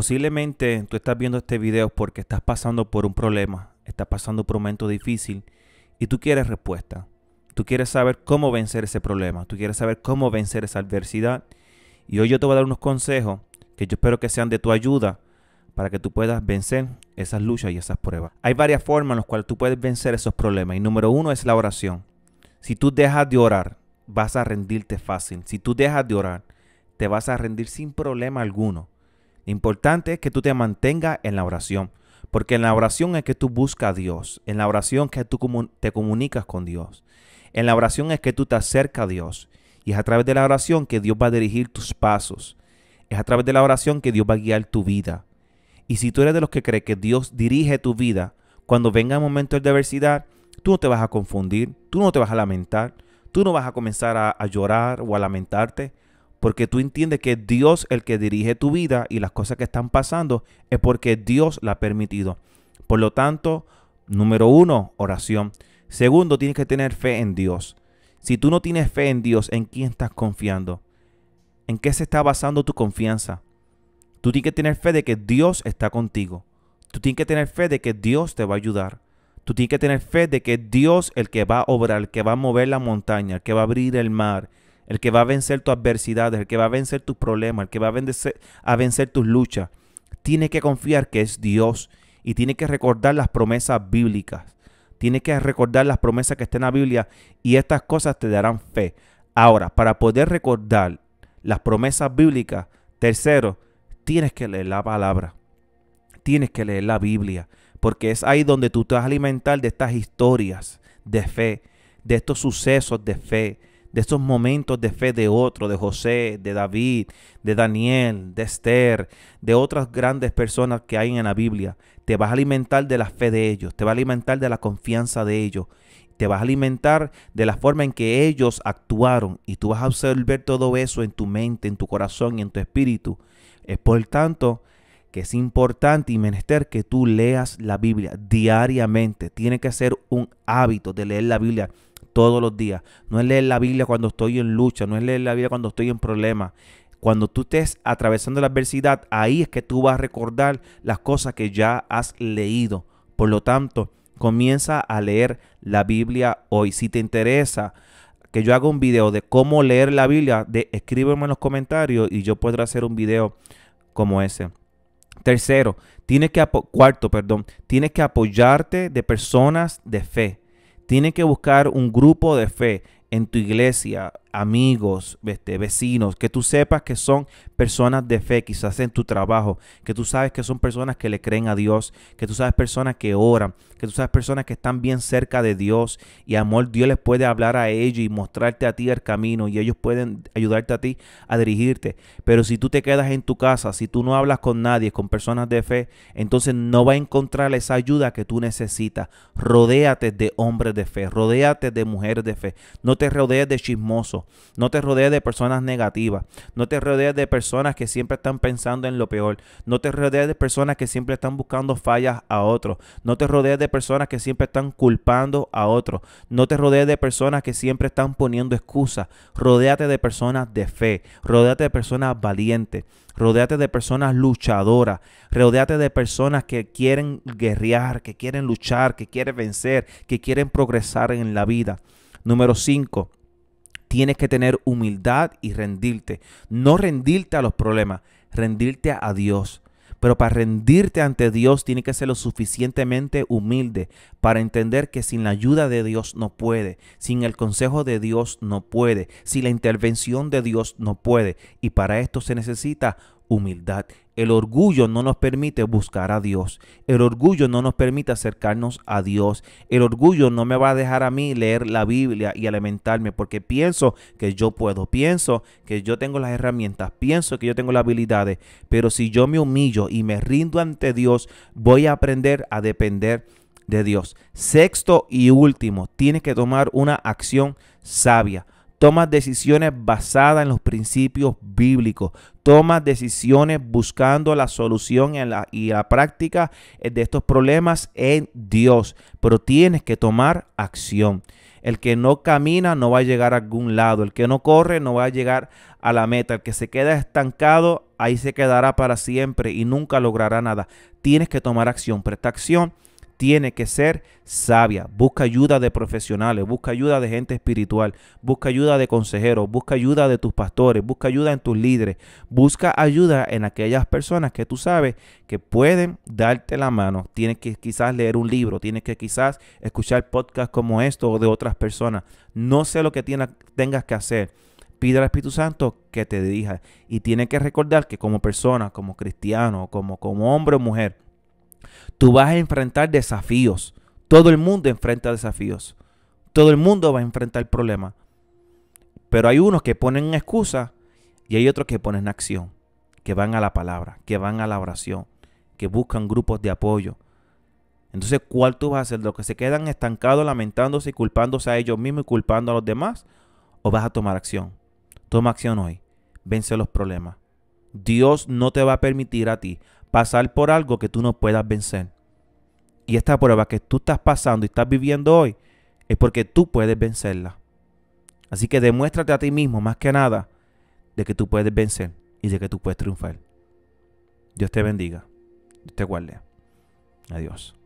Posiblemente tú estás viendo este video porque estás pasando por un problema, estás pasando por un momento difícil y tú quieres respuesta. Tú quieres saber cómo vencer ese problema, tú quieres saber cómo vencer esa adversidad. Y hoy yo te voy a dar unos consejos que yo espero que sean de tu ayuda para que tú puedas vencer esas luchas y esas pruebas. Hay varias formas en las cuales tú puedes vencer esos problemas. Y número uno es la oración. Si tú dejas de orar, vas a rendirte fácil. Si tú dejas de orar, te vas a rendir sin problema alguno importante es que tú te mantengas en la oración, porque en la oración es que tú buscas a Dios, en la oración es que tú te comunicas con Dios, en la oración es que tú te acercas a Dios, y es a través de la oración que Dios va a dirigir tus pasos, es a través de la oración que Dios va a guiar tu vida. Y si tú eres de los que cree que Dios dirige tu vida, cuando venga el momento de adversidad, tú no te vas a confundir, tú no te vas a lamentar, tú no vas a comenzar a llorar o a lamentarte, porque tú entiendes que Dios el que dirige tu vida y las cosas que están pasando es porque Dios la ha permitido. Por lo tanto, número uno, oración. Segundo, tienes que tener fe en Dios. Si tú no tienes fe en Dios, ¿en quién estás confiando? ¿En qué se está basando tu confianza? Tú tienes que tener fe de que Dios está contigo. Tú tienes que tener fe de que Dios te va a ayudar. Tú tienes que tener fe de que Dios el que va a obrar, el que va a mover la montaña, el que va a abrir el mar, el que va a vencer tus adversidades, el que va a vencer tus problemas, el que va a vencer, a vencer tus luchas. Tiene que confiar que es Dios y tiene que recordar las promesas bíblicas. Tiene que recordar las promesas que están en la Biblia y estas cosas te darán fe. Ahora, para poder recordar las promesas bíblicas, tercero, tienes que leer la palabra. Tienes que leer la Biblia, porque es ahí donde tú te vas a alimentar de estas historias de fe, de estos sucesos de fe, de esos momentos de fe de otro, de José, de David, de Daniel, de Esther, de otras grandes personas que hay en la Biblia. Te vas a alimentar de la fe de ellos, te vas a alimentar de la confianza de ellos, te vas a alimentar de la forma en que ellos actuaron y tú vas a absorber todo eso en tu mente, en tu corazón y en tu espíritu. Es por tanto que es importante y menester que tú leas la Biblia diariamente. Tiene que ser un hábito de leer la Biblia todos los días. No es leer la Biblia cuando estoy en lucha, no es leer la Biblia cuando estoy en problemas. Cuando tú estés atravesando la adversidad, ahí es que tú vas a recordar las cosas que ya has leído. Por lo tanto, comienza a leer la Biblia hoy. Si te interesa que yo haga un video de cómo leer la Biblia, de, escríbeme en los comentarios y yo podré hacer un video como ese. Tercero, tienes que cuarto, perdón, tienes que apoyarte de personas de fe. Tienes que buscar un grupo de fe en tu iglesia, amigos, este, vecinos, que tú sepas que son personas de fe, quizás en tu trabajo, que tú sabes que son personas que le creen a Dios, que tú sabes personas que oran, que tú sabes personas que están bien cerca de Dios y amor, Dios les puede hablar a ellos y mostrarte a ti el camino y ellos pueden ayudarte a ti a dirigirte. Pero si tú te quedas en tu casa, si tú no hablas con nadie, con personas de fe, entonces no va a encontrar esa ayuda que tú necesitas. Rodéate de hombres de fe, rodéate de mujeres de fe, no te rodees de chismosos no te rodees de personas negativas. No te rodees de personas que siempre están pensando en lo peor. No te rodees de personas que siempre están buscando fallas a otros. No te rodees de personas que siempre están culpando a otros. No te rodees de personas que siempre están poniendo excusas. Rodéate de personas de fe. Rodéate de personas valientes. Rodéate de personas luchadoras. Rodéate de personas que quieren guerrear, que quieren luchar, que quieren vencer, que quieren progresar en la vida. Número 5 tienes que tener humildad y rendirte. No rendirte a los problemas, rendirte a Dios. Pero para rendirte ante Dios tienes que ser lo suficientemente humilde para entender que sin la ayuda de Dios no puede, sin el consejo de Dios no puede, sin la intervención de Dios no puede. Y para esto se necesita humildad el orgullo no nos permite buscar a Dios. El orgullo no nos permite acercarnos a Dios. El orgullo no me va a dejar a mí leer la Biblia y alimentarme porque pienso que yo puedo, pienso que yo tengo las herramientas, pienso que yo tengo las habilidades. Pero si yo me humillo y me rindo ante Dios, voy a aprender a depender de Dios. Sexto y último, tienes que tomar una acción sabia. Toma decisiones basadas en los principios bíblicos. Toma decisiones buscando la solución en la, y la práctica eh, de estos problemas en Dios, pero tienes que tomar acción. El que no camina no va a llegar a algún lado, el que no corre no va a llegar a la meta, el que se queda estancado ahí se quedará para siempre y nunca logrará nada. Tienes que tomar acción, presta acción tiene que ser sabia. Busca ayuda de profesionales, busca ayuda de gente espiritual, busca ayuda de consejeros, busca ayuda de tus pastores, busca ayuda en tus líderes, busca ayuda en aquellas personas que tú sabes que pueden darte la mano. Tienes que quizás leer un libro, tienes que quizás escuchar podcasts como esto o de otras personas. No sé lo que tengas que hacer pide al Espíritu Santo que te dirija. Y tiene que recordar que como persona, como cristiano, como, como hombre o mujer, Tú vas a enfrentar desafíos. Todo el mundo enfrenta desafíos. Todo el mundo va a enfrentar problemas. Pero hay unos que ponen excusa y hay otros que ponen acción, que van a la palabra, que van a la oración, que buscan grupos de apoyo. Entonces, ¿cuál tú vas a hacer? ¿Los que se quedan estancados lamentándose y culpándose a ellos mismos y culpando a los demás? ¿O vas a tomar acción? Toma acción hoy. Vence los problemas. Dios no te va a permitir a ti pasar por algo que tú no puedas vencer. Y esta prueba que tú estás pasando y estás viviendo hoy es porque tú puedes vencerla. Así que demuéstrate a ti mismo, más que nada, de que tú puedes vencer y de que tú puedes triunfar. Dios te bendiga. Dios te guarde. Adiós.